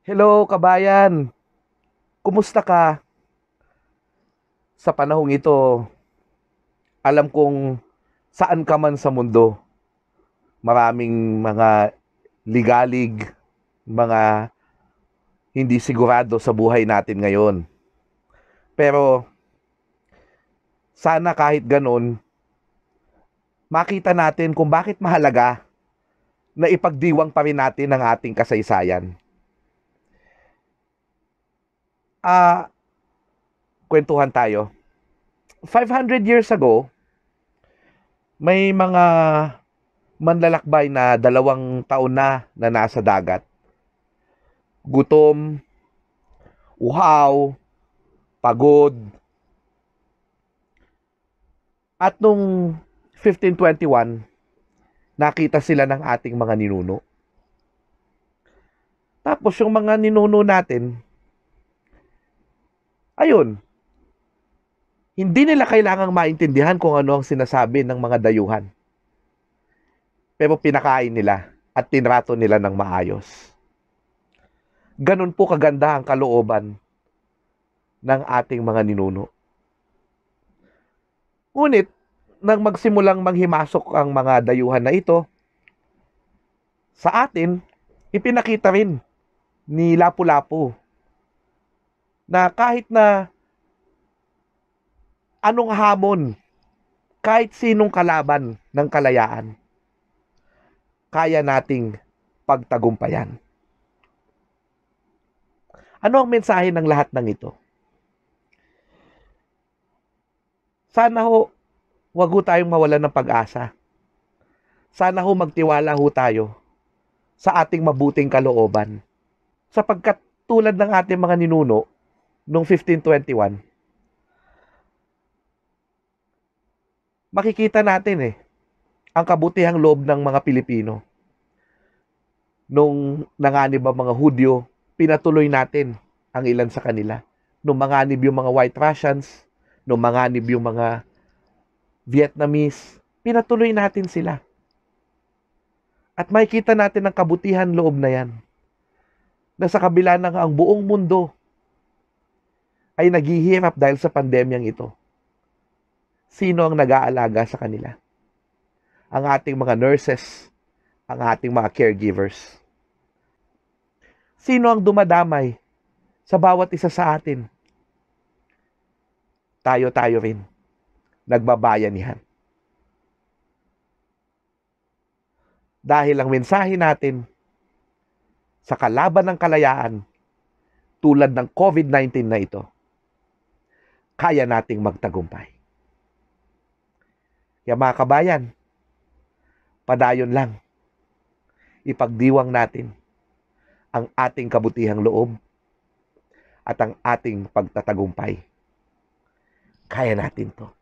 Hello kabayan! Kumusta ka? Sa panahong ito, alam kong saan ka man sa mundo, maraming mga ligalig, mga hindi sigurado sa buhay natin ngayon. Pero sana kahit ganun, makita natin kung bakit mahalaga na ipagdiwang pa rin natin ang ating kasaysayan uh, kwentuhan tayo. 500 years ago, may mga manlalakbay na dalawang taon na na nasa dagat. Gutom, uhaw, pagod. At nung 1521, nakita sila ng ating mga ninuno. Tapos yung mga ninuno natin, Ayun. Hindi nila kailangang maintindihan kung ano ang sinasabi ng mga dayuhan. Pero pinakain nila at tinrato nila ng maayos. Ganun po kaganda ang kalooban ng ating mga ninuno. Ngunit, nang magsimulang manghimasok ang mga dayuhan na ito, sa atin, ipinakita rin ni Lapu-Lapu na kahit na anong hamon, kahit sinong kalaban ng kalayaan, kaya nating pagtagumpayan. Ano ang mensahe ng lahat ng ito? Sana ho, wag ho tayong mawalan ng pag-asa. Sana ho magtiwala ho tayo sa ating mabuting kalooban. Sapagkat tulad ng ating mga ninuno, noong 1521, makikita natin eh, ang kabutihang loob ng mga Pilipino. Nung nanganib ang mga Hudyo, pinatuloy natin ang ilan sa kanila. Nung manganib yung mga White Russians, nung manganib yung mga Vietnamese, pinatuloy natin sila. At makikita natin ang kabutihan loob na yan. Na sa kabila ng ang buong mundo ay naghihirap dahil sa pandemyang ito. Sino ang nag-aalaga sa kanila? Ang ating mga nurses, ang ating mga caregivers. Sino ang dumadamay sa bawat isa sa atin? Tayo-tayo rin. Nagbabayanihan. Dahil ang mensahe natin sa kalaban ng kalayaan tulad ng COVID-19 na ito kaya nating magtagumpay. Kaya mga kabayan, padayon lang. Ipagdiwang natin ang ating kabutihang loob at ang ating pagtatagumpay. Kaya natin to.